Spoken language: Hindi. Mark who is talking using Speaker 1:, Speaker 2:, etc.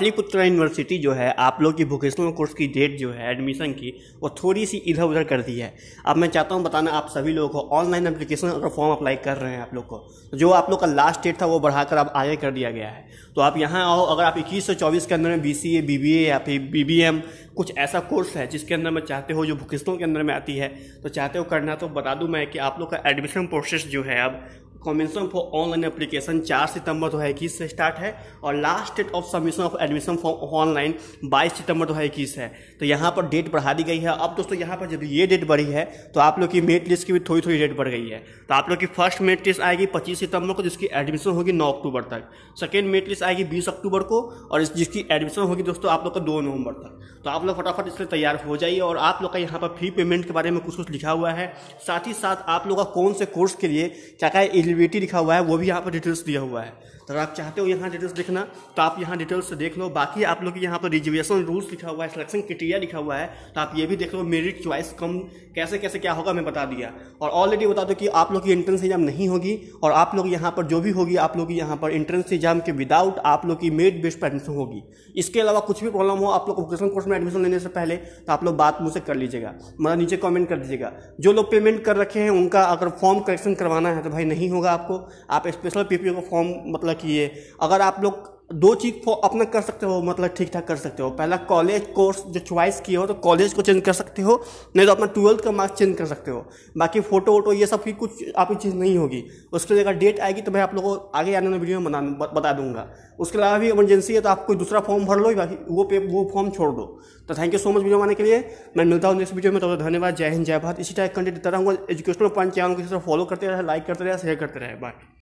Speaker 1: अलीपुत्र यूनिवर्सिटी जो है आप लोग की वोकेशनल कोर्स की डेट जो है एडमिशन की वो थोड़ी सी इधर उधर कर दी है अब मैं चाहता हूँ बताना आप सभी लोगों को ऑनलाइन एप्लीकेशन अगर फॉर्म अप्लाई कर रहे हैं आप लोग को जो आप लोग का लास्ट डेट था वो बढ़ाकर अब आगे कर दिया गया है तो आप यहाँ आओ अगर आप इक्कीस से चौबीस के अंदर में B C A B B A या फिर बी बी एम कुछ ऐसा कोर्स है जिसके अंदर में चाहते हो जो वोकेशनल के अंदर में आती है तो चाहते हो करना तो बता दूँ मैं कि आप लोग का एडमिशन प्रोसेस जो है अब कॉन्वेंशन फॉर ऑनलाइन एप्लीकेशन 4 सितंबर 2021 से स्टार्ट है और last date of submission of admission for online 22 सितंबर 2021 है तो यहाँ पर डेट बढ़ा दी गई है अब दोस्तों यहाँ पर जब ये डेट बढ़ी है तो आप लोग की मेट लिस्ट की भी थोड़ी थोड़ी डेट बढ़ गई है तो आप लोग की फर्स्ट मेट लिस्ट आएगी पच्चीस सितंबर को जिसकी एडमिशन होगी नौ अक्टूबर तक सेकेंड मेट लिस्ट आएगी बीस अक्टूबर को और जिसकी एडमिशन होगी दोस्तों आप लोग का दो नवंबर तक तो आप लोग फटाफट इसलिए तैयार हो जाइए और आप लोग का यहाँ पर फी पेमेंट के बारे में कुछ कुछ लिखा हुआ है साथ ही साथ आप लोग का कौन से कोर्स के लिए क्या क्या एलिजिबिलिटी लिखा हुआ है वो भी यहाँ पर डिटेल्स दिया हुआ है अगर तो आप चाहते हो यहाँ डिटेल्स देखना तो आप यहाँ डिटेल्स से देख लो बाकी आप लोग यहाँ पर रिजर्वेशन रूल्स लिखा हुआ है सिलेक्शन क्रिटेरिया लिखा हुआ है तो आप ये भी देख लो मेरिट चॉइस कम कैसे कैसे क्या होगा मैं बता दिया और ऑलरेडी बता दो कि आप लोग की एंट्रेंस एग्जाम नहीं होगी और आप लोग यहाँ पर जो भी होगी आप लोग की यहाँ पर एंट्रेंस एग्जाम के विदाउट आप लोग की मेरिट बेस्ड पर एडमिशन होगी इसके अलावा कुछ भी प्रॉब्लम हो आप लोग वोकेशन कोर्स में एडमिशन लेने से पहले तो आप लोग बात मुझसे कर लीजिएगा मतलब नीचे कॉमेंट कर दीजिएगा जो लोग पेमेंट कर रखे हैं उनका अगर फॉर्म करेक्शन करवाना है तो भाई नहीं होगा आपको आप स्पेशल पीपीओ का फॉर्म मतलब किए अगर आप लोग दो चीज़ को अपना कर सकते हो मतलब ठीक ठाक कर सकते हो पहला कॉलेज कोर्स जो च्वाइस किए हो तो कॉलेज को चेंज कर सकते हो नहीं तो अपना ट्वेल्थ का मार्क्स चेंज कर सकते हो बाकी फ़ोटो वोटो ये सब की कुछ आपकी चीज़ नहीं होगी उसके लिए अगर डेट आएगी तो मैं आप लोगों को आगे आने वाले वीडियो में बना बता दूंगा उसके अलावा भी इमरजेंसी है तो आप कोई दूसरा फॉर्म भर लो बाकी वो पे वो फॉर्म छोड़ दो तो thank you so much video बनाने के लिए मैं मिलता हूँ नेक्स्ट वीडियो में तो धन्यवाद जय हिंद जय भारत इसी टाइप कंटेंट देता रहूँगा एजुकेशनल पॉइंट चैनल को फॉलो करते रहे लाइक करते रहे शेयर करते रहे बाय